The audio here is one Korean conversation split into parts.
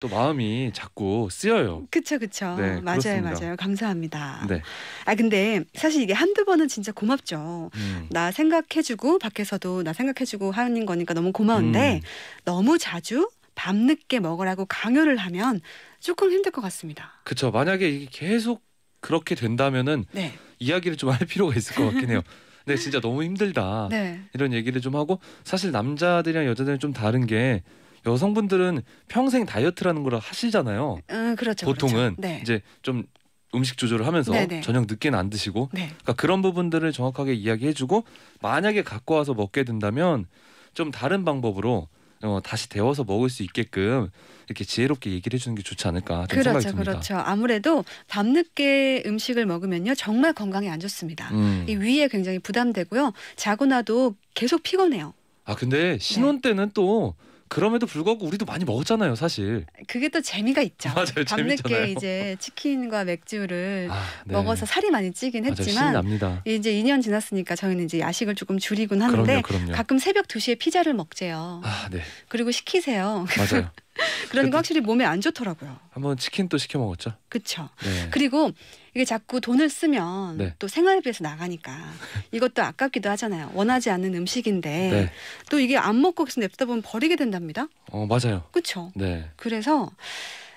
또 마음이 자꾸 쓰여요. 그쵸 그쵸. 네, 맞아요 그렇습니다. 맞아요. 감사합니다. 네. 아 근데 사실 이게 한두 번은 진짜 고맙죠. 음. 나 생각해주고 밖에서도 나 생각해주고 하는 거니까 너무 고마운데 음. 너무 자주 밤늦게 먹으라고 강요를 하면 조금 힘들 것 같습니다. 그쵸. 만약에 이게 계속 그렇게 된다면은 네. 이야기를 좀 할 필요가 있을 것 같긴 해요. 네, 진짜 너무 힘들다. 네. 이런 얘기를 좀 하고 사실 남자들이랑 여자들이 좀 다른 게 여성분들은 평생 다이어트라는 걸 하시잖아요. 음, 그렇죠. 보통은 그렇죠. 네. 이제 좀 음식 조절을 하면서 네네. 네. 저녁 늦게는 안 드시고 네. 그러니까 그런 부분들을 정확하게 이야기해주고 만약에 갖고 와서 먹게 된다면 좀 다른 방법으로 어, 다시 데워서 먹을 수 있게끔 이렇게 지혜롭게 얘기를 해주는 게 좋지 않을까 그렇죠, 생각이 듭니다. 그렇죠. 아무래도 밤늦게 음식을 먹으면요 정말 건강에 안 좋습니다. 음. 이 위에 굉장히 부담되고요. 자고 나도 계속 피곤해요. 아 근데 신혼 네. 때는 또 그럼에도 불구하고 우리도 많이 먹었잖아요, 사실. 그게 또 재미가 있죠. 맞아요, 밤늦게 이제 치킨과 맥주를 아, 네. 먹어서 살이 많이 찌긴 했지만 맞아요, 이제 2년 지났으니까 저희는 이제 야식을 조금 줄이곤 하는데 그럼요, 그럼요. 가끔 새벽 2시에 피자를 먹재요. 아, 네. 그리고 시키세요. 맞아요. 그러니까 확실히 몸에 안 좋더라고요. 한번 치킨 또 시켜 먹었죠. 그렇죠. 네. 그리고 이게 자꾸 돈을 쓰면 네. 또 생활비에서 나가니까 이것도 아깝기도 하잖아요. 원하지 않는 음식인데 네. 또 이게 안 먹고 계속 냅다 보면 버리게 된답니다. 어 맞아요. 그렇죠. 네. 그래서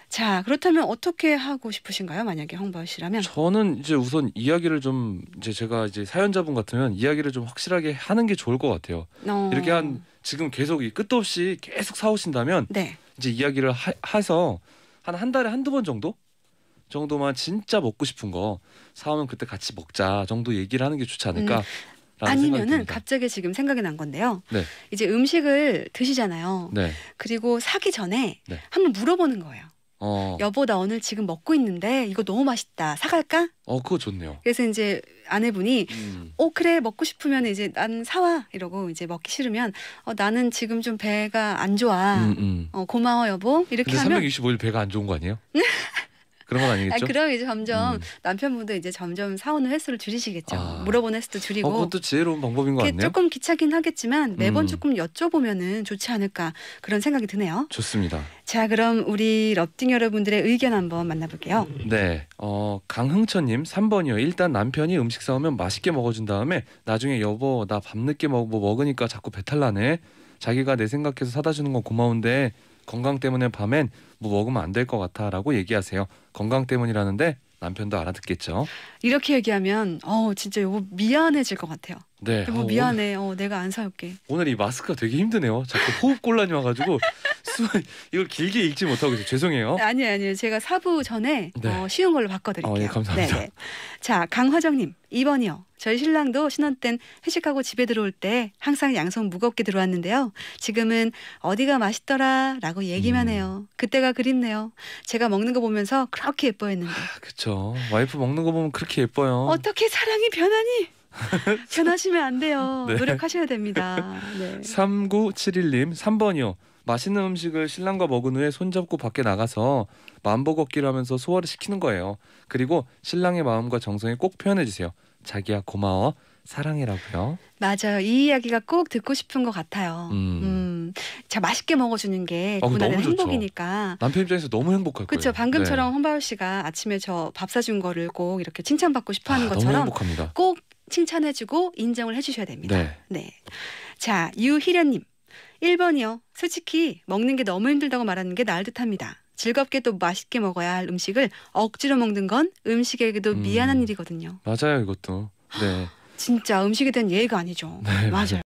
자 그렇다면 어떻게 하고 싶으신가요? 만약에 홍보 씨라면 저는 이제 우선 이야기를 좀 이제 제가 이제 사연자분 같으면 이야기를 좀 확실하게 하는 게 좋을 것 같아요. 어. 이렇게 한 지금 계속 이 끝도 없이 계속 사오신다면 네. 이제 이야기를 하, 해서 한 한 달에 한두 번 정도 정도만 진짜 먹고 싶은 거 사오면 그때 같이 먹자 정도 얘기를 하는 게 좋지 음. 않을까. 음. 아니면은 갑자기 지금 생각이 난 건데요. 네. 이제 음식을 드시잖아요. 네. 그리고 사기 전에 네. 한번 물어보는 거예요. 어. 여보 나 오늘 지금 먹고 있는데 이거 너무 맛있다 사갈까? 어 그거 좋네요. 그래서 이제 아내분이 음. 어 그래 먹고 싶으면 이제 난 사와 이러고 이제 먹기 싫으면 어 나는 지금 좀 배가 안 좋아. 음, 음. 어 고마워 여보 이렇게 근데 하면 365일 배가 안 좋은 거 아니에요? 그런 건 아니겠죠? 아, 그럼 이제 점점 음. 남편분도 이제 점점 사오는 횟수를 줄이시겠죠. 아. 물어보는 횟수도 줄이고. 어, 그것도 지혜로운 방법인 것 같네요. 조금 귀찮긴 하겠지만 매번 음. 조금 여쭤보면은 좋지 않을까 그런 생각이 드네요. 좋습니다. 자, 그럼 우리 럽딩 여러분들의 의견 한번 만나볼게요. 네, 어, 강흥천님 3번이요. 일단 남편이 음식 사오면 맛있게 먹어준 다음에 나중에 여보 나 밤늦게 먹, 뭐 먹으니까 자꾸 배탈 나네. 자기가 내 생각해서 사다 주는 건 고마운데 건강 때문에 밤엔 뭐 먹으면 안 될 것 같아라고 얘기하세요. 건강 때문이라는데 남편도 알아듣겠죠. 이렇게 얘기하면 어 진짜 요거 미안해질 것 같아요. 네. 여보 뭐 어, 미안해. 오늘, 어 내가 안 사올게. 오늘 이 마스크가 되게 힘드네요. 자꾸 호흡 곤란이 와가지고 이걸 길게 읽지 못하고 죄송해요. 아니요, 아니요. 제가 사부 전에 네. 어, 쉬운 걸로 바꿔드릴게요. 어, 예, 감사합니다. 네네. 네. 자, 강화정님 2번이요. 저희 신랑도 신혼 땐 회식하고 집에 들어올 때 항상 양손 무겁게 들어왔는데요. 지금은 어디가 맛있더라라고 얘기만 음. 해요. 그때가 그립네요. 제가 먹는 거 보면서 그렇게 예뻐했는데. 아, 그쵸. 와이프 먹는 거 보면 그렇게 예뻐요. 어떻게 사랑이 변하니? 변하시면 안 돼요. 네. 노력하셔야 됩니다. 네. 3971님 3번이요. 맛있는 음식을 신랑과 먹은 후에 손잡고 밖에 나가서 만보 걷기를 하면서 소화를 시키는 거예요. 그리고 신랑의 마음과 정성에 꼭 표현해 주세요. 자기야 고마워. 사랑이라고요. 맞아요. 이 이야기가 꼭 듣고 싶은 것 같아요. 음. 음 자, 맛있게 먹어주는 게 아, 어, 그분한테 행복이니까. 남편 입장에서 너무 행복할 거예요. 그렇죠. 방금처럼 네. 헌바울 씨가 아침에 저 밥 사준 거를 꼭 이렇게 칭찬받고 싶어하는 아, 것처럼 꼭 칭찬해주고 인정을 해주셔야 됩니다. 네. 네. 자, 유희련님. 1번이요. 솔직히 먹는 게 너무 힘들다고 말하는 게 나을 듯합니다. 즐겁게 또 맛있게 먹어야 할 음식을 억지로 먹는 건 음식에게도 미안한 음. 일이거든요. 맞아요, 이것도. 네. 진짜 음식에 대한 예의가 아니죠. 네, 맞아요.